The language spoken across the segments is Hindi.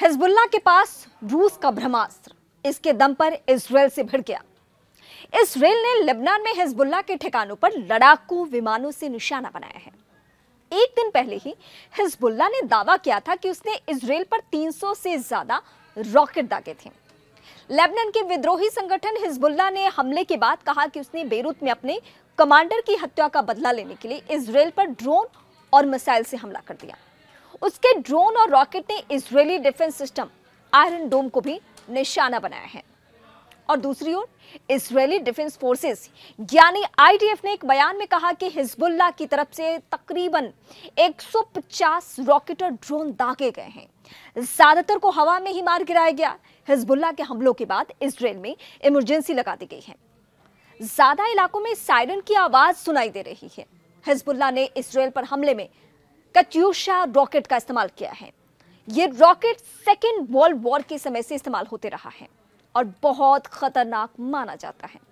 हिजबुल्ला के पास रूस का ब्रह्मास्त्र इसके दम पर इसराइल से भिड़ गया इसराइल ने लेबनान में हिजबुल्ला के ठिकानों पर लड़ाकू विमानों से निशाना बनाया है एक दिन पहले ही हिजबुल्ला ने दावा किया था कि उसने इसराइल पर 300 से ज्यादा रॉकेट दागे थे लेबनान के विद्रोही संगठन हिजबुल्ला ने हमले के बाद कहा कि उसने बेरूत में अपने कमांडर की हत्या का बदला लेने के लिए इसराइल पर ड्रोन और मिसाइल से हमला कर दिया उसके ड्रोन और रॉकेट ने Israeli defence system iron dome को भी निशाना बनाया है और दूसरी ओर इसराइली डिफेंस फोर्सेस यानी आईडीएफ ने एक बयान में कहा कि हिजबुल्ला की तरफ से तकरीबन 150 रॉकेट और ड्रोन दागे गए हैं ज्यादातर को हवा में ही मार गिराया गया हिजबुल्ला के हमलों के बाद इसराइल में इमरजेंसी लगा दी गई है ज्यादा इलाकों में सायरन की आवाज सुनाई दे रही है हिजबुल्ला ने इसराइल पर हमले में कट्यूशा रॉकेट का इस्तेमाल किया है ये रॉकेट सेकेंड वर्ल्ड वॉर के समय से इस्तेमाल होते रहा है और बहुत खतरनाक माना जाता है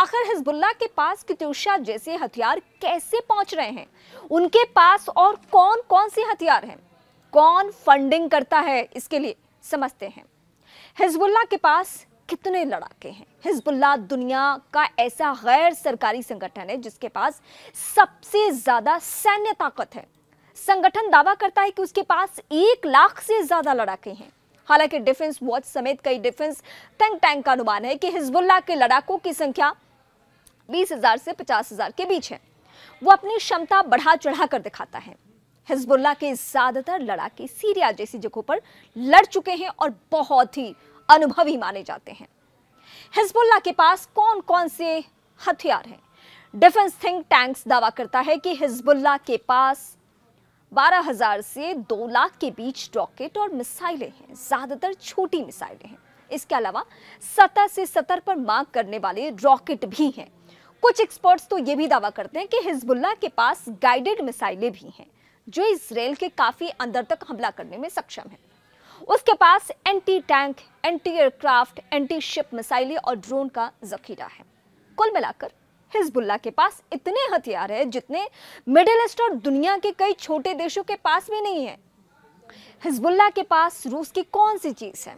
आखिर हिजबुल्ला के पास कट्यूशा जैसे हथियार कैसे पहुंच रहे हैं उनके पास और कौन कौन से हथियार हैं कौन फंडिंग करता है इसके लिए समझते हैं हिजबुल्ला के पास कितने लड़ाके हैं हिजबुल्ला दुनिया का ऐसा गैर सरकारी संगठन है जिसके पास सबसे ज़्यादा सैन्य ताकत है संगठन दावा करता है कि उसके पास एक लाख से ज्यादा लड़ाके हैं हालांकि डिफेंस वॉच समेत कई डिफेंस थिंक टैंक का अनुमान है कि हिजबुल्ला के लड़ाकों की संख्या बीस हजार से पचास हजार के बीच है वो अपनी क्षमता बढ़ा चढ़ा कर दिखाता है हिजबुल्ला के ज्यादातर लड़ाके सीरिया जैसी जगहों पर लड़ चुके हैं और बहुत ही अनुभवी माने जाते हैं हिजबुल्ला के पास कौन कौन से हथियार हैं डिफेंस थिंक टैंक्स दावा करता है कि हिजबुल्ला के पास बारह हजार से दो लाख के बीच रॉकेट और मिसाइलें हैं ज्यादातर छोटी मिसाइलें हैं इसके अलावा सतह से सतर पर मांग करने वाले रॉकेट भी हैं कुछ एक्सपर्ट्स तो ये भी दावा करते हैं कि हिजबुल्ला के पास गाइडेड मिसाइलें भी हैं जो इसराइल के काफी अंदर तक हमला करने में सक्षम है उसके पास anti tank anti aircraft anti ship मिसाइलें और ड्रोन का जखीरा है कुल मिलाकर हिजबुल्ला के पास इतने हथियार है जितने मिडिल ईस्ट और दुनिया के कई छोटे देशों के पास भी नहीं है हिजबुल्ला के पास रूस की कौन सी चीज़ है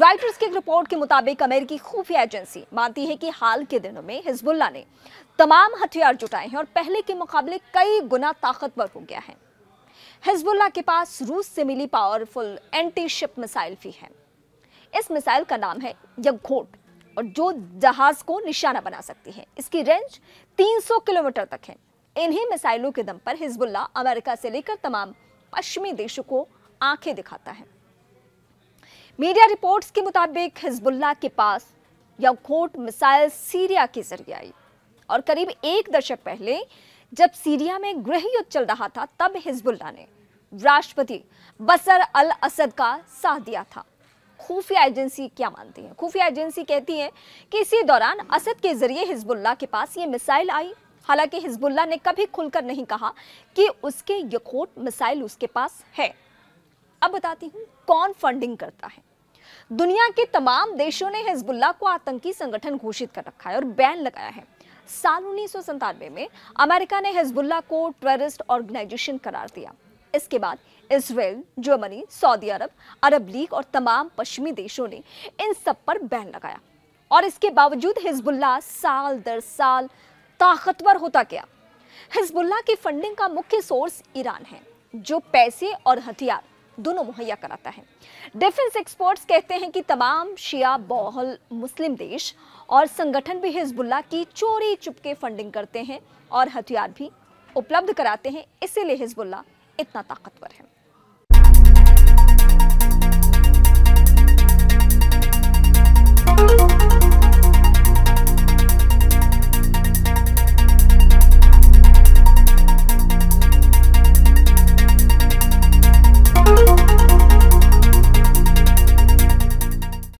राइटर्स की एक रिपोर्ट के मुताबिक अमेरिकी खुफिया एजेंसी मानती है कि हाल के दिनों में हिजबुल्ला ने तमाम हथियार जुटाए हैं और पहले के मुकाबले कई गुना ताकतवर हो गया है हिजबुल्ला के पास रूस से मिली पावरफुल एंटी शिप मिसाइल भी है इस मिसाइल का नाम है यगघोट और जो जहाज को निशाना बना सकती है इसकी रेंज 300 किलोमीटर तक है इन्हीं मिसाइलों के दम पर हिजबुल्ला अमेरिका से लेकर तमाम पश्चिमी देशों को आंखें दिखाता है मीडिया रिपोर्ट्स के मुताबिक हिजबुल्ला के पास यवखोट मिसाइल सीरिया के जरिए आई और करीब एक दशक पहले जब सीरिया में गृह युद्ध चल रहा था तब हिजबुल्ला ने राष्ट्रपति बसर अल असद का साथ दिया था खुफिया एजेंसी क्या मानती है खुफिया एजेंसी कहती है कि इसी दौरान असद के जरिए हिजबुल्ला के पास ये मिसाइल आई हालांकि हिजबुल्ला ने कभी खुलकर नहीं कहा कि उसके यकोट मिसाइल उसके पास है अब बताती हूँ कौन फंडिंग करता है दुनिया के तमाम देशों ने हिजबुल्ला को आतंकी संगठन घोषित कर रखा है और बैन लगाया है साल उन्नीस में अमेरिका ने हिजबुल्ला को टेररिस्ट ऑर्गेनाइजेशन करार दिया इसके बाद इसराइल जर्मनी सऊदी अरब अरब लीग और तमाम पश्चिमी देशों ने इन सब पर बैन लगाया और इसके बावजूद हिजबुल्ला साल दर साल ताकतवर होता गया हिजबुल्ला की फंडिंग का मुख्य सोर्स ईरान है जो पैसे और हथियार दोनों मुहैया कराता है डिफेंस एक्सपर्ट्स कहते हैं कि तमाम शिया बहुल मुस्लिम देश और संगठन भी हिजबुल्ला की चोरी चुपके फंडिंग करते हैं और हथियार भी उपलब्ध कराते हैं इसीलिए हिजबुल्ला इतना ताकतवर है